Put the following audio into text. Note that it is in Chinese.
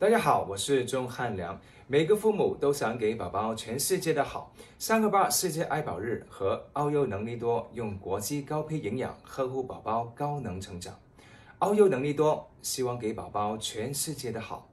大家好，我是钟汉良。每个父母都想给宝宝全世界的好。三个八世界爱宝日和澳优能力多用国际高配营养呵护宝宝高能成长。澳优能力多希望给宝宝全世界的好。